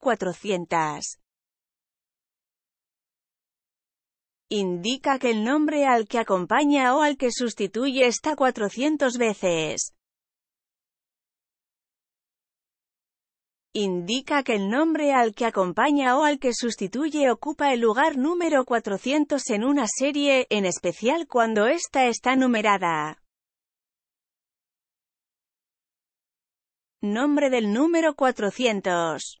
400. Indica que el nombre al que acompaña o al que sustituye está 400 veces. Indica que el nombre al que acompaña o al que sustituye ocupa el lugar número 400 en una serie, en especial cuando ésta está numerada. Nombre del número 400